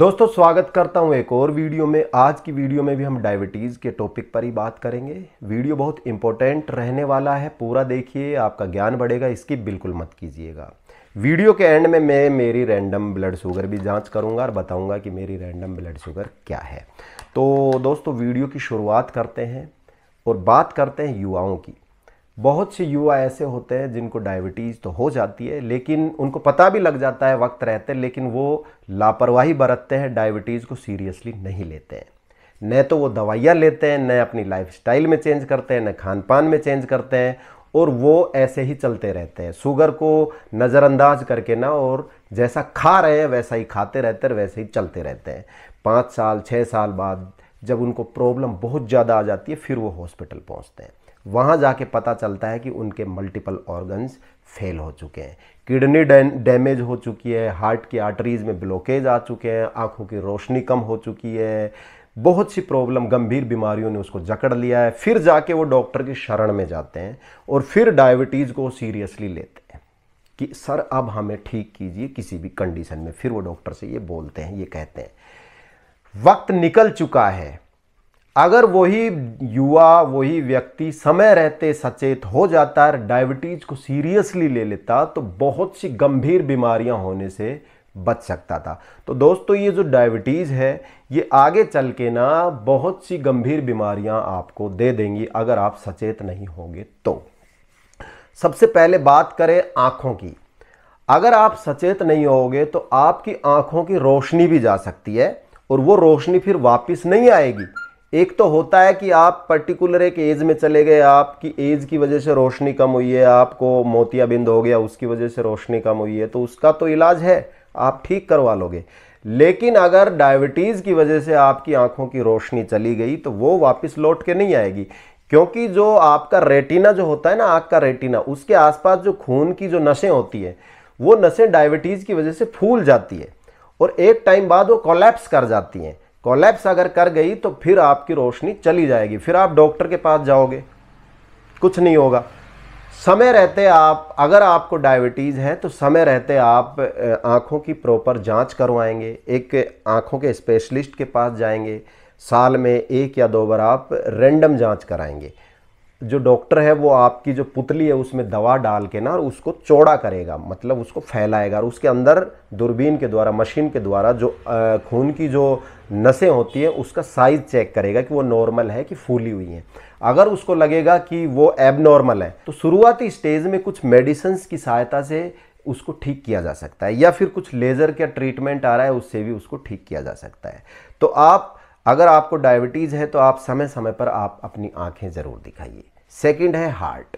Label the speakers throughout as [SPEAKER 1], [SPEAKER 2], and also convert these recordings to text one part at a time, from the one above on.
[SPEAKER 1] दोस्तों स्वागत करता हूं एक और वीडियो में आज की वीडियो में भी हम डायबिटीज़ के टॉपिक पर ही बात करेंगे वीडियो बहुत इंपॉर्टेंट रहने वाला है पूरा देखिए आपका ज्ञान बढ़ेगा इसकी बिल्कुल मत कीजिएगा वीडियो के एंड में मैं मेरी रैंडम ब्लड शुगर भी जांच करूंगा और बताऊंगा कि मेरी रैंडम ब्लड शुगर क्या है तो दोस्तों वीडियो की शुरुआत करते हैं और बात करते हैं युवाओं की बहुत से युवा ऐसे होते हैं जिनको डायबिटीज़ तो हो जाती है लेकिन उनको पता भी लग जाता है वक्त रहते लेकिन वो लापरवाही बरतते हैं डायबिटीज़ को सीरियसली नहीं लेते हैं न तो वो दवाइयाँ लेते हैं न अपनी लाइफ में चेंज करते हैं न खान पान में चेंज करते हैं और वो ऐसे ही चलते रहते हैं शुगर को नज़रअंदाज करके ना और जैसा खा रहे हैं वैसा ही खाते रहते हैं वैसे ही चलते रहते हैं पाँच साल छः साल बाद जब उनको प्रॉब्लम बहुत ज़्यादा आ जाती है फिर वो हॉस्पिटल पहुँचते हैं वहाँ जाके पता चलता है कि उनके मल्टीपल ऑर्गन्स फेल हो चुके हैं किडनी डैमेज हो चुकी है हार्ट की आर्टरीज़ में ब्लॉकेज आ चुके हैं आँखों की रोशनी कम हो चुकी है बहुत सी प्रॉब्लम गंभीर बीमारियों ने उसको जकड़ लिया है फिर जाके वो डॉक्टर की शरण में जाते हैं और फिर डायबिटीज़ को सीरियसली लेते हैं कि सर अब हमें ठीक कीजिए किसी भी कंडीशन में फिर वो डॉक्टर से ये बोलते हैं ये कहते हैं वक्त निकल चुका है अगर वही युवा वही व्यक्ति समय रहते सचेत हो जाता है डायबिटीज़ को सीरियसली ले लेता तो बहुत सी गंभीर बीमारियां होने से बच सकता था तो दोस्तों ये जो डायबिटीज़ है ये आगे चल के ना बहुत सी गंभीर बीमारियां आपको दे देंगी अगर आप सचेत नहीं होंगे तो सबसे पहले बात करें आँखों की अगर आप सचेत नहीं होगे तो आपकी आँखों की रोशनी भी जा सकती है और वो रोशनी फिर वापस नहीं आएगी एक तो होता है कि आप पर्टिकुलर एक एज में चले गए आपकी एज की वजह से रोशनी कम हुई है आपको मोतियाबिंद हो गया उसकी वजह से रोशनी कम हुई है तो उसका तो इलाज है आप ठीक करवा लोगे लेकिन अगर डायबिटीज़ की वजह से आपकी आंखों की रोशनी चली गई तो वो वापस लौट के नहीं आएगी क्योंकि जो आपका रेटिना जो होता है ना आँख का रेटिना उसके आसपास जो खून की जो नशें होती हैं वो नशें डायबिटीज़ की वजह से फूल जाती है और एक टाइम बाद वो कॉलेप्स कर जाती हैं कोलैप्स अगर कर गई तो फिर आपकी रोशनी चली जाएगी फिर आप डॉक्टर के पास जाओगे कुछ नहीं होगा समय रहते आप अगर आपको डायबिटीज़ है तो समय रहते आप आँखों की प्रॉपर जांच करवाएंगे एक आँखों के स्पेशलिस्ट के पास जाएंगे साल में एक या दो बार आप रेंडम जांच कराएंगे जो डॉक्टर है वो आपकी जो पुतली है उसमें दवा डाल के ना और उसको चौड़ा करेगा मतलब उसको फैलाएगा और उसके अंदर दूरबीन के द्वारा मशीन के द्वारा जो खून की जो नसें होती हैं उसका साइज़ चेक करेगा कि वो नॉर्मल है कि फूली हुई हैं अगर उसको लगेगा कि वो एबनॉर्मल है तो शुरुआती स्टेज में कुछ मेडिसिन की सहायता से उसको ठीक किया जा सकता है या फिर कुछ लेज़र का ट्रीटमेंट आ रहा है उससे भी उसको ठीक किया जा सकता है तो आप अगर आपको डायबिटीज़ है तो आप समय समय पर आप अपनी आँखें ज़रूर दिखाइए सेकंड है हार्ट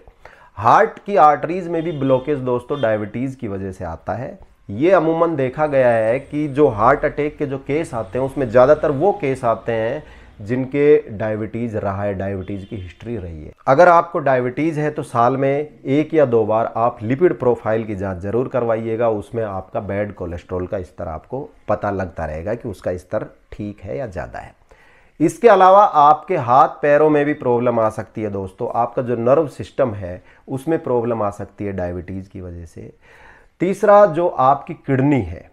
[SPEAKER 1] हार्ट की आर्टरीज में भी ब्लॉकेज दोस्तों डायबिटीज़ की वजह से आता है ये अमूमन देखा गया है कि जो हार्ट अटैक के जो केस आते हैं उसमें ज़्यादातर वो केस आते हैं जिनके डायबिटीज़ रहा है डायबिटीज़ की हिस्ट्री रही है अगर आपको डायबिटीज़ है तो साल में एक या दो बार आप लिपिड प्रोफाइल की जांच ज़रूर करवाइएगा उसमें आपका बैड कोलेस्ट्रॉल का स्तर आपको पता लगता रहेगा कि उसका स्तर ठीक है या ज़्यादा है इसके अलावा आपके हाथ पैरों में भी प्रॉब्लम आ सकती है दोस्तों आपका जो नर्व सिस्टम है उसमें प्रॉब्लम आ सकती है डायबिटीज़ की वजह से तीसरा जो आपकी किडनी है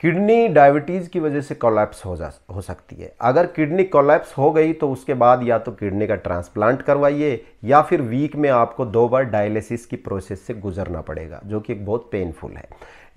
[SPEAKER 1] किडनी डायबिटीज़ की वजह से कोलैप्स हो जा हो सकती है अगर किडनी कोलैप्स हो गई तो उसके बाद या तो किडनी का ट्रांसप्लांट करवाइए या फिर वीक में आपको दो बार डायलिसिस की प्रोसेस से गुजरना पड़ेगा जो कि एक बहुत पेनफुल है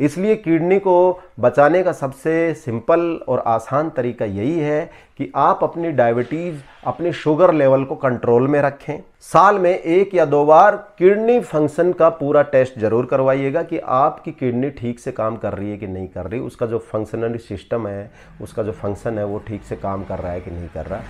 [SPEAKER 1] इसलिए किडनी को बचाने का सबसे सिंपल और आसान तरीका यही है कि आप अपनी डायबिटीज़ अपने शुगर लेवल को कंट्रोल में रखें साल में एक या दो बार किडनी फंक्शन का पूरा टेस्ट जरूर करवाइएगा कि आपकी किडनी ठीक से काम कर रही है कि नहीं कर रही उसका जो फंक्शनरी सिस्टम है उसका जो फंक्शन है वो ठीक से काम कर रहा है कि नहीं कर रहा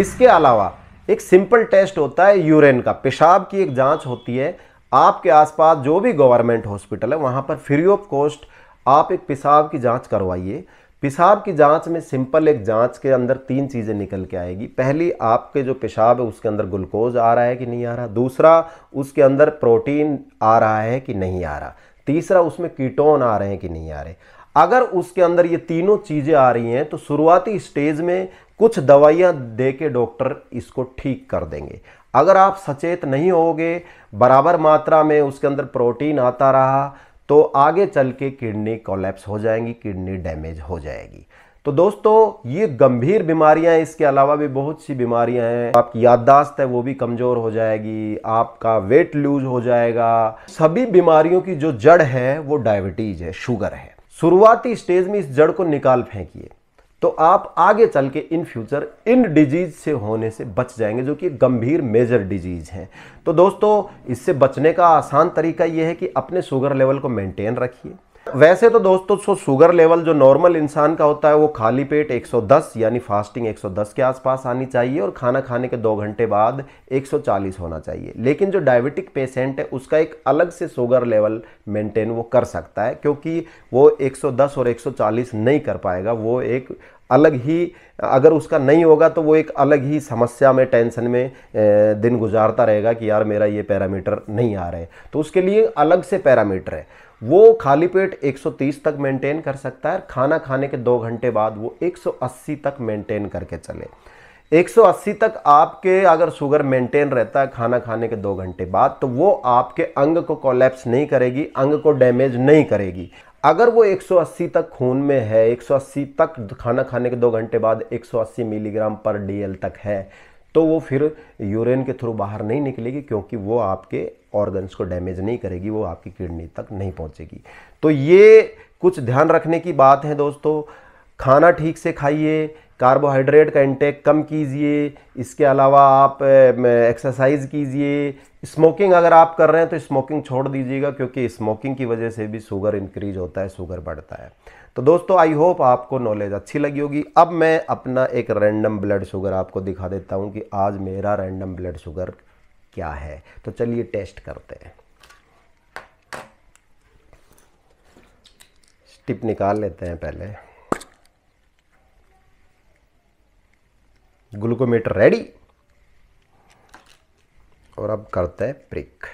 [SPEAKER 1] इसके अलावा एक सिंपल टेस्ट होता है यूरिन का पेशाब की एक जांच होती है आपके आसपास जो भी गवर्नमेंट हॉस्पिटल है वहाँ पर फ्री ऑफ कॉस्ट आप एक पेशाब की जांच करवाइए पेशाब की जांच में सिंपल एक जांच के अंदर तीन चीज़ें निकल के आएगी पहली आपके जो पेशाब है उसके अंदर ग्लूकोज आ रहा है कि नहीं आ रहा दूसरा उसके अंदर प्रोटीन आ रहा है कि नहीं आ रहा तीसरा उसमें कीटोन आ रहे हैं कि नहीं आ रहे अगर उसके अंदर ये तीनों चीज़ें आ रही हैं तो शुरुआती स्टेज में कुछ दवाइयाँ दे के डॉक्टर इसको ठीक कर देंगे अगर आप सचेत नहीं होगे बराबर मात्रा में उसके अंदर प्रोटीन आता रहा तो आगे चल के किडनी कोलैप्स हो जाएंगी किडनी डैमेज हो जाएगी तो दोस्तों ये गंभीर बीमारियां इसके अलावा भी बहुत सी बीमारियां हैं आपकी याददाश्त है वो भी कमज़ोर हो जाएगी आपका वेट लूज हो जाएगा सभी बीमारियों की जो जड़ है वो डायबिटीज़ है शुगर है शुरुआती स्टेज में इस जड़ को निकाल फेंकिए तो आप आगे चल के इन फ्यूचर इन डिजीज से होने से बच जाएंगे जो कि गंभीर मेजर डिजीज है तो दोस्तों इससे बचने का आसान तरीका यह है कि अपने शुगर लेवल को मेंटेन रखिए वैसे तो दोस्तों सो शुगर लेवल जो नॉर्मल इंसान का होता है वो खाली पेट 110 यानी फास्टिंग 110 के आसपास आनी चाहिए और खाना खाने के दो घंटे बाद 140 होना चाहिए लेकिन जो डायबिटिक पेशेंट है उसका एक अलग से शुगर लेवल मेंटेन वो कर सकता है क्योंकि वो 110 और 140 नहीं कर पाएगा वो एक अलग ही अगर उसका नहीं होगा तो वो एक अलग ही समस्या में टेंशन में दिन गुजारता रहेगा कि यार मेरा ये पैरामीटर नहीं आ रहा है तो उसके लिए अलग से पैरामीटर है वो खाली पेट 130 तक मेंटेन कर सकता है खाना खाने के दो घंटे बाद वो 180 तक मेंटेन करके चले 180 तक आपके अगर शुगर मेंटेन रहता है खाना खाने के दो घंटे बाद तो वो आपके अंग को कोलेप्स नहीं करेगी अंग को डैमेज नहीं करेगी अगर वो 180 तक खून में है 180 तक खाना खाने के दो घंटे बाद 180 मिलीग्राम पर डीएल तक है तो वो फिर यूरिन के थ्रू बाहर नहीं निकलेगी क्योंकि वो आपके ऑर्गन्स को डैमेज नहीं करेगी वो आपकी किडनी तक नहीं पहुंचेगी तो ये कुछ ध्यान रखने की बात है दोस्तों खाना ठीक से खाइए कार्बोहाइड्रेट का इंटेक कम कीजिए इसके अलावा आप एक्सरसाइज कीजिए स्मोकिंग अगर आप कर रहे हैं तो स्मोकिंग छोड़ दीजिएगा क्योंकि स्मोकिंग की वजह से भी शुगर इंक्रीज होता है शुगर बढ़ता है तो दोस्तों आई होप आपको नॉलेज अच्छी लगी होगी अब मैं अपना एक रैंडम ब्लड शुगर आपको दिखा देता हूँ कि आज मेरा रैंडम ब्लड शुगर क्या है तो चलिए टेस्ट करते हैं टिप निकाल लेते हैं पहले ग्लूकोमीटर रेडी और अब करते हैं प्रिक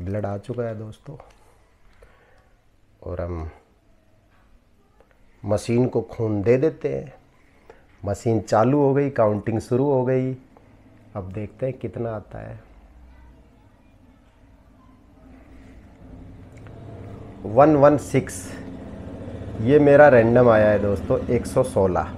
[SPEAKER 1] ब्लड आ चुका है दोस्तों और हम मशीन को खून दे देते हैं मशीन चालू हो गई काउंटिंग शुरू हो गई अब देखते हैं कितना आता है वन वन सिक्स ये मेरा रैंडम आया है दोस्तों एक सौ सोलह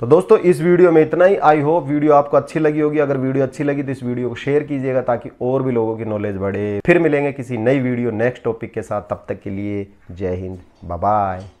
[SPEAKER 1] तो दोस्तों इस वीडियो में इतना ही आई होप वीडियो आपको अच्छी लगी होगी अगर वीडियो अच्छी लगी तो इस वीडियो को शेयर कीजिएगा ताकि और भी लोगों की नॉलेज बढ़े फिर मिलेंगे किसी नई वीडियो नेक्स्ट टॉपिक के साथ तब तक के लिए जय हिंद बाय